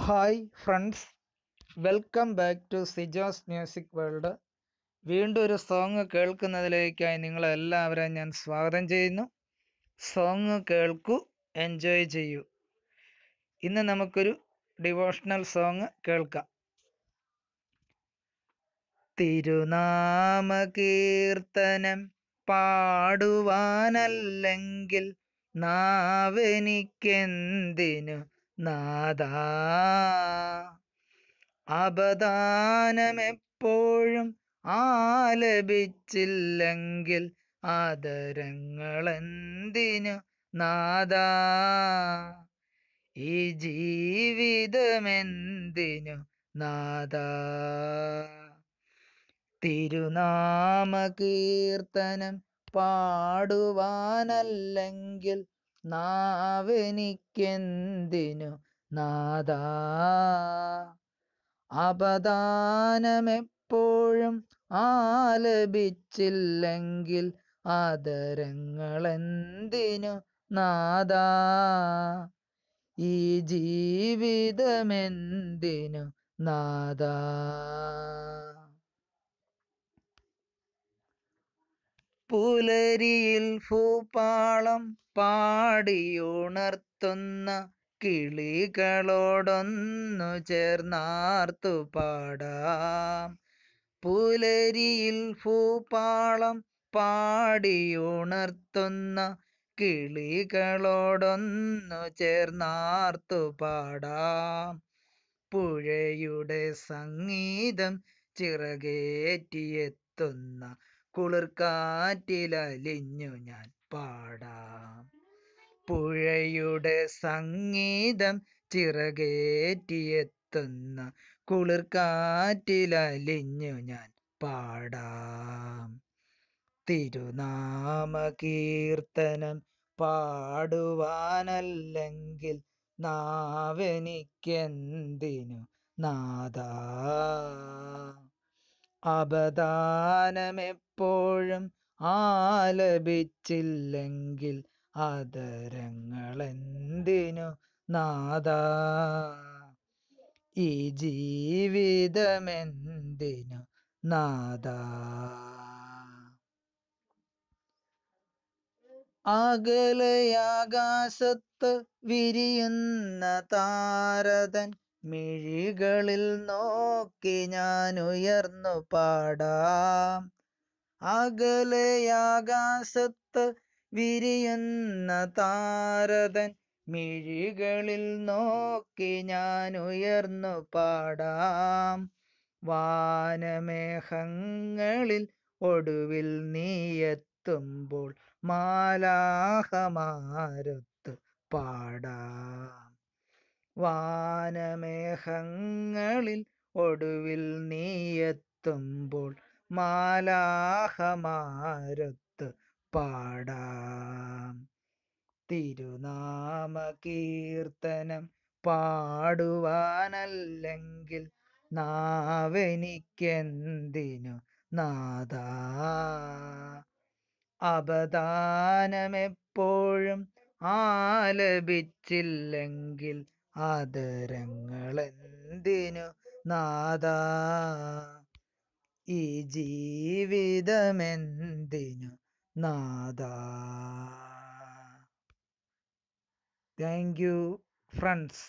hi friends welcome back to Sijo's music world വീണ്ടും ഒരു song കേൾക്കുന്നതിലേക്കായി നിങ്ങളെല്ലാവരെയും ഞാൻ സ്വാഗതം ചെയ്യുന്നു സോങ് കേൾക്കൂ എൻജോയ് ചെയ്യൂ ഇന്ന് നമുക്കൊരു ഡിവോഷണൽ സോങ് കേൾക്കാം തിരുനാമ കീർത്തനം പാടുവാനല്ലെങ്കിൽ നാവെനിക്കെന്തിനു നാദാ അപദാനമെപ്പോഴും ആലപിച്ചില്ലെങ്കിൽ ആദരങ്ങളെന്തിനു നാദാ ഈ ജീവിതമെന്തിനു നാദാ തിരുനാമകീർത്തനം പാടുവാനല്ലെങ്കിൽ നാവെനിക്കെന്തിനു നാദാ അപദാനമെപ്പോഴും ആലപിച്ചില്ലെങ്കിൽ ആദരങ്ങളെന്തിനു നാദാ ഈ ജീവിതമെന്തിനു നാദാ പുലരിയിൽ ഭൂപാളം പാടിയുണർത്തുന്ന കിളികളോടൊന്നു ചേർന്നാർത്തു പാടാം പുലരിയിൽ ഭൂപാളം പാടിയുണർത്തുന്ന കിളികളോടൊന്നു ചേർന്നാർത്തു പാടാം പുഴയുടെ സംഗീതം ചിറകേറ്റിയെത്തുന്ന കുളിർക്കാറ്റിലലിഞ്ഞു ഞാൻ പാടാം പുഴയുടെ സംഗീതം ചിറകേറ്റിയെത്തുന്ന കുളിർക്കാറ്റിലലിഞ്ഞു ഞാൻ പാടാം തിരുനാമ കീർത്തനം പാടുവാനല്ലെങ്കിൽ നാവെനിക്കെന്തിനു നാദാ അവദാനമെപ്പോഴും ആലപിച്ചില്ലെങ്കിൽ എന്തിനു നാദ ഈ ജീവിതമെന്തിനു നാദ അകലയാകാശത്ത് വിരിയുന്ന താരതൻ മിഴികളിൽ നോക്കി ഞാൻ ഉയർന്നു പാടാം ആകാശത്ത് വിരിയുന്ന താരതൻ മിഴികളിൽ നോക്കി ഞാൻ ഉയർന്നു പാടാം വാനമേഘങ്ങളിൽ ഒടുവിൽ നീയെത്തുമ്പോൾ മാലാഹമാരത്ത് പാടാം വാനമേഘങ്ങളിൽ ഒടുവിൽ നീയെത്തുമ്പോൾ മാലാഹമാരത്ത് പാടാം തിരുനാമ കീർത്തനം പാടുവാനല്ലെങ്കിൽ നാവെനിക്കെന്തിനു നാദാ അപദാനമെപ്പോഴും ആലപിച്ചില്ലെങ്കിൽ എന്തിനു നാദ ഈ ജീവിതമെന്തിനു നാദ താങ്ക് യു ഫ്രണ്ട്സ്